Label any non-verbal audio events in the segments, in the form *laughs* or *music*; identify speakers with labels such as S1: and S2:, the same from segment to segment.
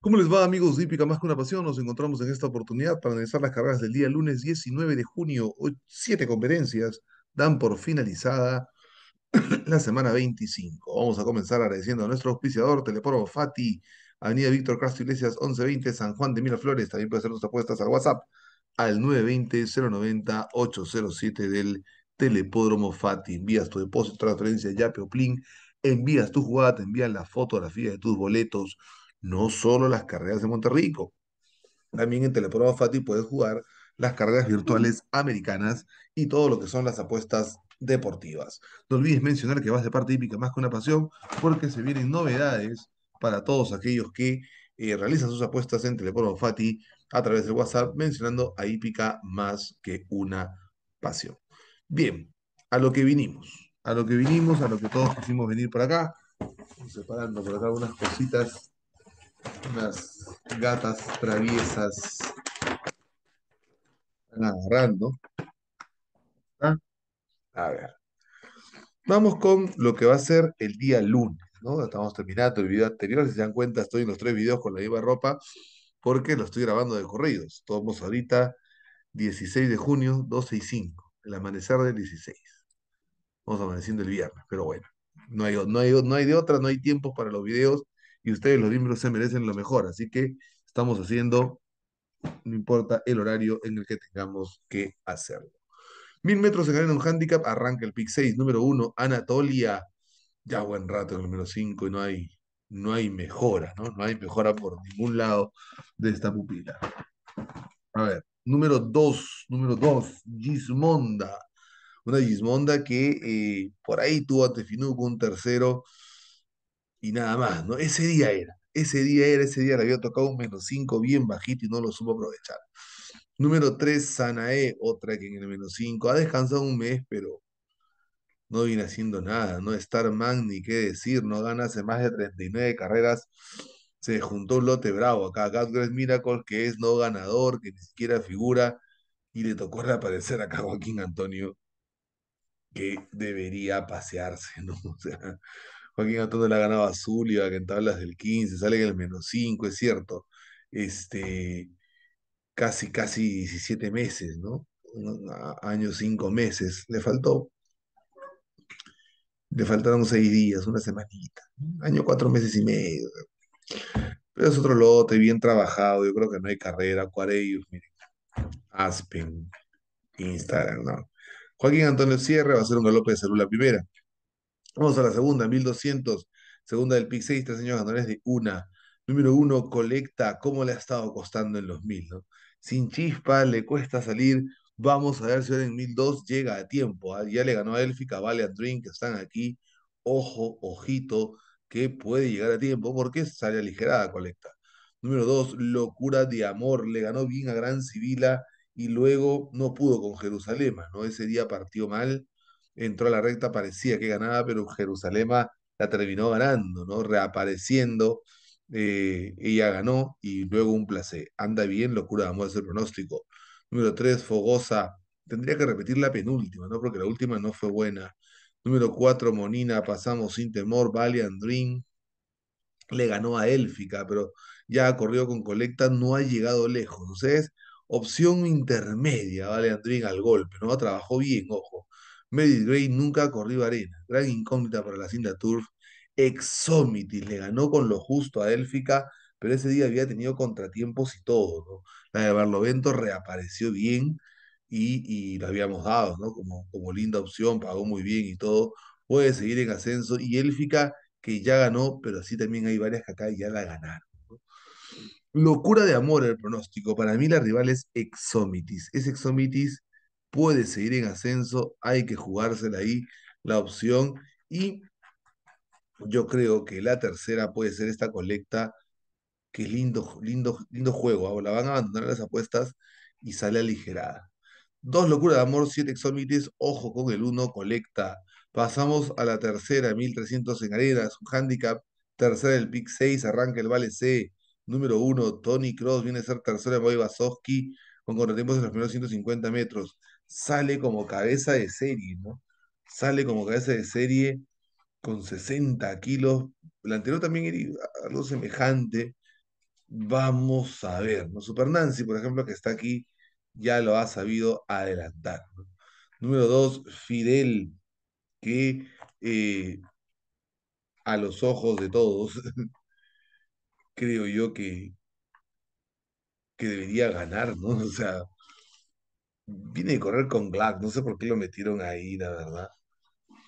S1: ¿Cómo les va amigos de Más que una Pasión? Nos encontramos en esta oportunidad para analizar las carreras del día lunes 19 de junio. Siete conferencias, dan por finalizada *clears throat* la semana 25. Vamos a comenzar agradeciendo a nuestro auspiciador Telepódromo Fati, Avenida Víctor Castro Iglesias 1120, San Juan de Miraflores. También puede hacer tus apuestas al WhatsApp al 920-090-807 del Telepódromo Fati. Envías tu depósito, transferencia, ya Plin. Envías tu jugada, te envían la fotografía de tus boletos no solo las carreras de Monterrico. También en Teleprova Fati puedes jugar las carreras virtuales americanas y todo lo que son las apuestas deportivas. No olvides mencionar que vas de parte hípica más que una pasión, porque se vienen novedades para todos aquellos que eh, realizan sus apuestas en Teleporo Fati a través del WhatsApp, mencionando a hípica más que una pasión. Bien, a lo que vinimos, a lo que vinimos, a lo que todos quisimos venir por acá, separando por acá algunas cositas unas gatas traviesas están agarrando. ¿Ah? A ver. Vamos con lo que va a ser el día lunes, Estamos terminando el video anterior. Si se dan cuenta, estoy en los tres videos con la misma ropa porque lo estoy grabando de corridos. Estamos ahorita 16 de junio, 12 y 5, el amanecer del 16. Vamos amaneciendo el viernes, pero bueno, no hay, no hay, no hay de otra, no hay tiempo para los videos y ustedes los miembros se merecen lo mejor, así que estamos haciendo, no importa el horario en el que tengamos que hacerlo. Mil metros en un handicap, arranca el pick 6, número 1, Anatolia, ya buen rato en el número 5 y no hay, no hay mejora, ¿no? No hay mejora por ningún lado de esta pupila. A ver, número 2, número 2, Gismonda, una Gismonda que eh, por ahí tuvo ante con un tercero y nada más, ¿no? Ese día era, ese día era, ese día le había tocado un menos 5 bien bajito y no lo supo aprovechar. Número 3, Sanae, otra que en el menos 5 ha descansado un mes, pero no viene haciendo nada, no Starman ni qué decir, no gana hace más de 39 carreras. Se juntó un lote bravo acá, Gatgrass Miracle, que es no ganador, que ni siquiera figura, y le tocó reaparecer acá a Joaquín Antonio, que debería pasearse, ¿no? *laughs* O sea, Joaquín Antonio la ganaba Zulia, que en tablas del 15, sale en el menos 5, es cierto. Este, casi, casi 17 meses, ¿no? Años, 5 meses. Le faltó. Le faltaron 6 días, una semanita. Año, 4 meses y medio. Pero es otro lote, bien trabajado. Yo creo que no hay carrera. Aquarius, miren. Aspen, Instagram, ¿no? Joaquín Antonio Sierra va a ser un galope de la primera. Vamos a la segunda, 1200, segunda del PIC 6, tres años de una. Número uno, Colecta, ¿cómo le ha estado costando en los mil? Sin chispa, le cuesta salir. Vamos a ver si ahora en 1002 llega a tiempo. ¿ah? Ya le ganó a Elfica, Vale, Dream, que están aquí. Ojo, ojito, que puede llegar a tiempo porque sale aligerada Colecta. Número dos, Locura de Amor. Le ganó bien a Gran Sibila y luego no pudo con Jerusalema, ¿no? Ese día partió mal entró a la recta, parecía que ganaba, pero Jerusalema la terminó ganando, ¿no? Reapareciendo, eh, ella ganó y luego un placer. Anda bien, locura vamos a hacer pronóstico. Número 3, Fogosa. Tendría que repetir la penúltima, ¿no? Porque la última no fue buena. Número 4, Monina, pasamos sin temor, Valiant Dream. Le ganó a Élfica, pero ya corrió con Colecta, no ha llegado lejos. O es opción intermedia, Valiant Dream al golpe, ¿no? Trabajó bien, ojo. Mary Gray nunca corrió arena, gran incógnita para la cinta Turf. Exomitis le ganó con lo justo a Élfica, pero ese día había tenido contratiempos y todo, La de Barlovento reapareció bien y, la habíamos dado, ¿no? Como, como linda opción, pagó muy bien y todo. Puede seguir en ascenso y Élfica, que ya ganó, pero sí también hay varias que acá ya la ganaron. Locura de amor el pronóstico. Para mí la rival es Exomitis. Es Exomitis puede seguir en ascenso, hay que jugársela ahí la opción y yo creo que la tercera puede ser esta colecta, que es lindo, lindo, lindo juego, ¿ah? la van a abandonar las apuestas y sale aligerada. Dos locuras de amor, siete exómites, ojo con el uno, colecta. Pasamos a la tercera, 1300 en arenas, un handicap, tercera del pick 6, arranca el vale C, número uno, Tony Cross viene a ser tercera de Boy con contratiempos en los primeros 150 metros sale como cabeza de serie, ¿no? Sale como cabeza de serie con 60 kilos. El también algo semejante. Vamos a ver, ¿no? Super Nancy, por ejemplo, que está aquí, ya lo ha sabido adelantar. Número dos, Fidel, que eh, a los ojos de todos, *laughs* creo yo que, que debería ganar, ¿no? O sea, viene a correr con Glack, no sé por qué lo metieron ahí, la verdad.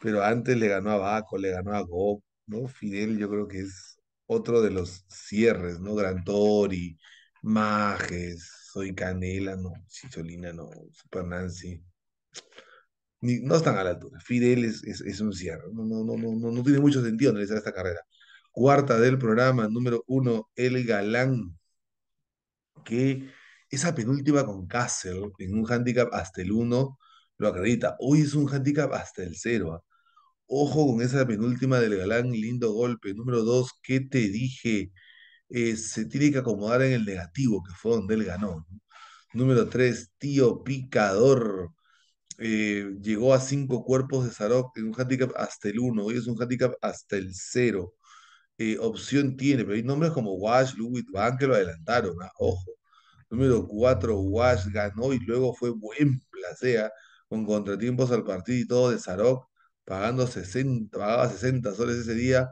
S1: Pero antes le ganó a Baco, le ganó a Go ¿no? Fidel yo creo que es otro de los cierres, ¿no? Gran Tori, Majes, Soy Canela, no, Cicholina, no, Super Nancy. no están a la altura. Fidel es, es, un cierre. No, no, no, no, no, tiene mucho sentido analizar esta carrera. Cuarta del programa, número uno, El Galán. Que esa penúltima con Castle en un handicap hasta el 1 lo acredita. Hoy es un handicap hasta el 0. ¿ah? Ojo con esa penúltima del galán, lindo golpe. Número 2, ¿qué te dije? Eh, se tiene que acomodar en el negativo, que fue donde él ganó. Número 3, tío picador. Eh, llegó a cinco cuerpos de Sarok en un handicap hasta el 1, hoy es un handicap hasta el 0. Eh, opción tiene, pero hay nombres como Wash, Lubit, Van que lo adelantaron, ¿ah? ojo. Número 4, Wash ganó y luego fue buen placea con contratiempos al partido y todo de Sarok, pagando 60, pagaba 60 soles ese día.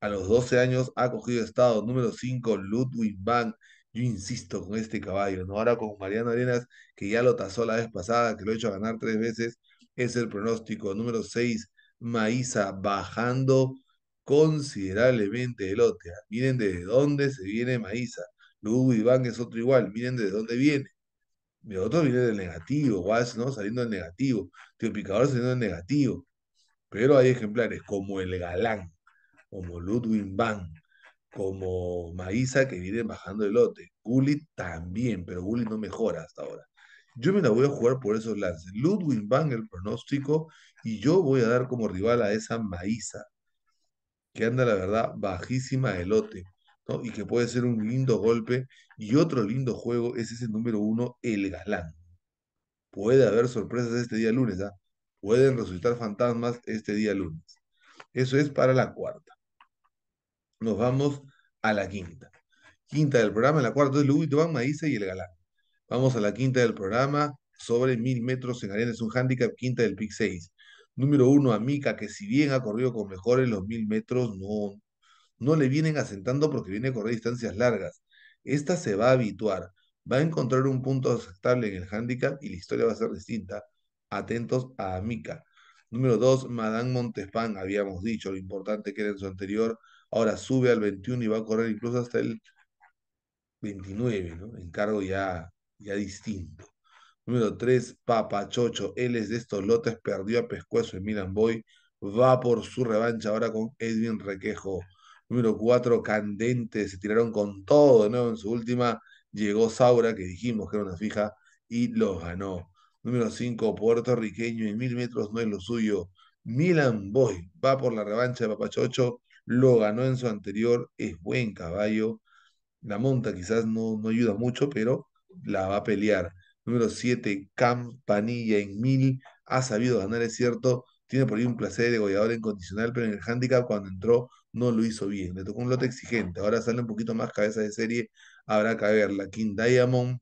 S1: A los 12 años ha cogido estado. Número 5, Ludwig Van. Yo insisto con este caballo, ¿no? Ahora con Mariano Arenas, que ya lo tasó la vez pasada, que lo he hecho ganar tres veces, es el pronóstico. Número 6, Maíza, bajando considerablemente el lote. Miren desde dónde se viene Maíza. Ludwig Bang es otro igual, miren de dónde viene. El otro viene del negativo, Guas, ¿no? Saliendo del negativo. Tío Picador saliendo del negativo. Pero hay ejemplares como el Galán, como Ludwig Bang como Maísa que viene bajando el lote. Gully también, pero Gully no mejora hasta ahora. Yo me la voy a jugar por esos lances. Ludwig Van el pronóstico y yo voy a dar como rival a esa Maísa, que anda la verdad bajísima el lote y que puede ser un lindo golpe. Y otro lindo juego es ese número uno, El Galán. Puede haber sorpresas este día lunes, ¿ah? Pueden resultar fantasmas este día lunes. Eso es para la cuarta. Nos vamos a la quinta. Quinta del programa, la cuarta es Luis Duan, Maíza y El Galán. Vamos a la quinta del programa, sobre mil metros en arena, es un handicap quinta del pick 6. Número uno, Amica, que si bien ha corrido con mejores los mil metros, no, no le vienen asentando porque viene a correr distancias largas. Esta se va a habituar, va a encontrar un punto aceptable en el handicap y la historia va a ser distinta. Atentos a Amica. Número 2, Madame Montespan, habíamos dicho lo importante que era en su anterior. Ahora sube al 21 y va a correr incluso hasta el 29, ¿no? Encargo ya, ya distinto. Número 3, Papachocho. Él es de estos lotes, perdió a Pescuezo en Milan Boy. Va por su revancha ahora con Edwin Requejo número 4 candente, se tiraron con todo de nuevo en su última, llegó Saura, que dijimos que era una fija, y los ganó. Número 5, puertorriqueño, en mil metros no es lo suyo. Milan Boy va por la revancha de Papachocho, lo ganó en su anterior, es buen caballo. La monta quizás no, no ayuda mucho, pero la va a pelear. Número 7, Campanilla en mil, ha sabido ganar, es cierto, tiene por ahí un placer de goleador incondicional, pero en el handicap cuando entró no lo hizo bien. Le tocó un lote exigente. Ahora sale un poquito más cabeza de serie. Habrá que la King Diamond,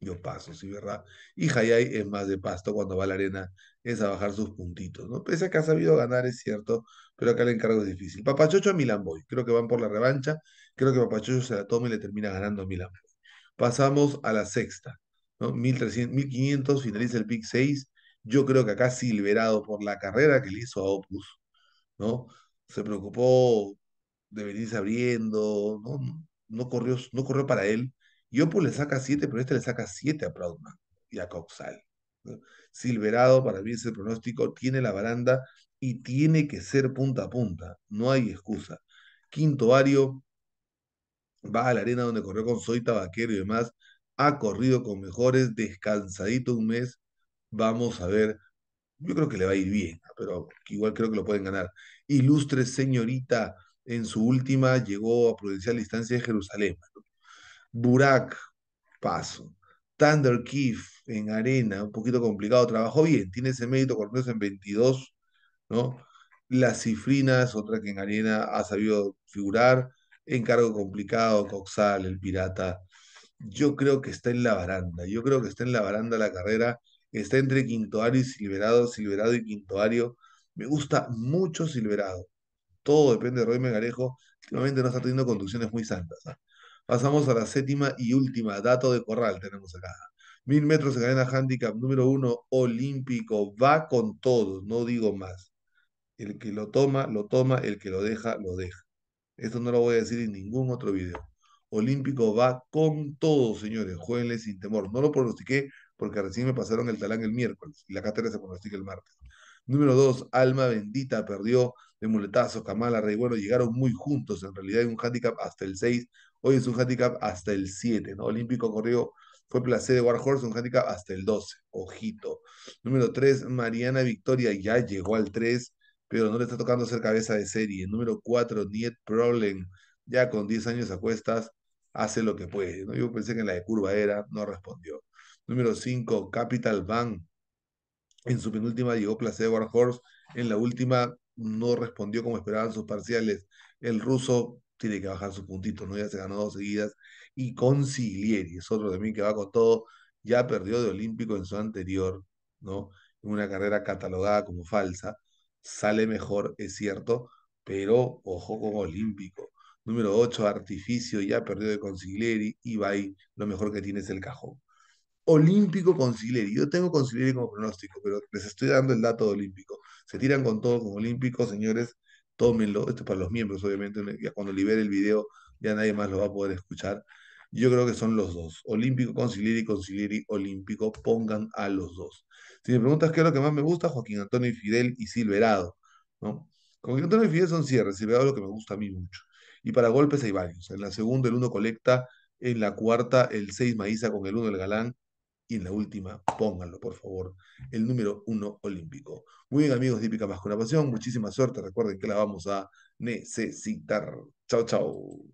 S1: yo paso, sí, ¿verdad? Y Hayay es más de pasto cuando va a la arena, es a bajar sus puntitos, ¿no? Pese a que ha sabido ganar, es cierto, pero acá el encargo es difícil. Papachocho a Milan Boy, creo que van por la revancha, creo que Papachocho se la toma y le termina ganando a Milan Boy. Pasamos a la sexta, ¿no? 1300, 1500, finaliza el pick 6, yo creo que acá Silverado, por la carrera que le hizo a Opus, ¿no? Se preocupó de venirse abriendo, ¿no? No corrió, no corrió para él. Y Opus le saca siete, pero este le saca siete a Proudman y a Coxal. Silverado, para mí ese pronóstico, tiene la baranda y tiene que ser punta a punta. No hay excusa. Quinto Ario va a la arena donde corrió con Soita, Vaquero y demás. Ha corrido con mejores, descansadito un mes. Vamos a ver. Yo creo que le va a ir bien, pero igual creo que lo pueden ganar. Ilustre señorita, en su última llegó a prudencial Distancia de Jerusalén. Burak, paso. Thunder Kif en arena, un poquito complicado, trabajó bien, tiene ese mérito Corneos en 22, ¿no? las cifrinas otra que en arena ha sabido figurar, encargo complicado, Coxal, el Pirata. Yo creo que está en la baranda, yo creo que está en la baranda la carrera Está entre Quintoario y Silverado, Silverado y Quintoario. Me gusta mucho Silverado. Todo depende de Roy Megarejo. Últimamente no está teniendo conducciones muy santas. ¿ah? Pasamos a la séptima y última. Dato de Corral tenemos acá. Mil metros de cadena handicap número uno olímpico. Va con todo, no digo más. El que lo toma, lo toma. El que lo deja, lo deja. Esto no lo voy a decir en ningún otro video. Olímpico va con todo, señores. Jueguenle sin temor. No lo pronostiqué porque recién me pasaron el talán el miércoles y la cátedra se pronostica el martes. Número dos, Alma Bendita perdió de muletazo Kamala Rey. Bueno, llegaron muy juntos, en realidad hay un handicap hasta el 6, hoy es un handicap hasta el 7, ¿no? Olímpico corrió fue placer de Warhorse, un handicap hasta el 12. Ojito. Número tres, Mariana Victoria ya llegó al 3, pero no le está tocando ser cabeza de serie. Número cuatro, Niet Problem, ya con 10 años a cuestas, hace lo que puede. ¿no? Yo pensé que en la de curva era, no respondió. Número 5, Capital Bank. En su penúltima llegó Place Horse. En la última no respondió como esperaban sus parciales. El ruso tiene que bajar su puntito, ¿no? Ya se ganó dos seguidas. Y Consiglieri, es otro también que va con todo. Ya perdió de Olímpico en su anterior, ¿no? En una carrera catalogada como falsa. Sale mejor, es cierto, pero ojo con Olímpico. Número 8, Artificio, ya perdió de Consiglieri. Y va ahí, lo mejor que tiene es el cajón. Olímpico Consiglieri. Yo tengo Consiglieri como pronóstico, pero les estoy dando el dato de Olímpico. Se tiran con todo con Olímpico, señores, tómenlo. Esto es para los miembros, obviamente. Ya cuando libere el video, ya nadie más lo va a poder escuchar. Yo creo que son los dos. Olímpico Consiglieri, concilieri Olímpico, pongan a los dos. Si me preguntas qué es lo que más me gusta, Joaquín Antonio y Fidel y Silverado, ¿no? Joaquín Antonio y Fidel son cierres, Silverado es lo que me gusta a mí mucho. Y para golpes hay varios. En la segunda el uno colecta, en la cuarta el seis maíza con el uno el galán, y en la última, pónganlo, por favor, el número uno olímpico. Muy bien, amigos de Hípica Más con Pasión, muchísima suerte. Recuerden que la vamos a necesitar. Chao, chao.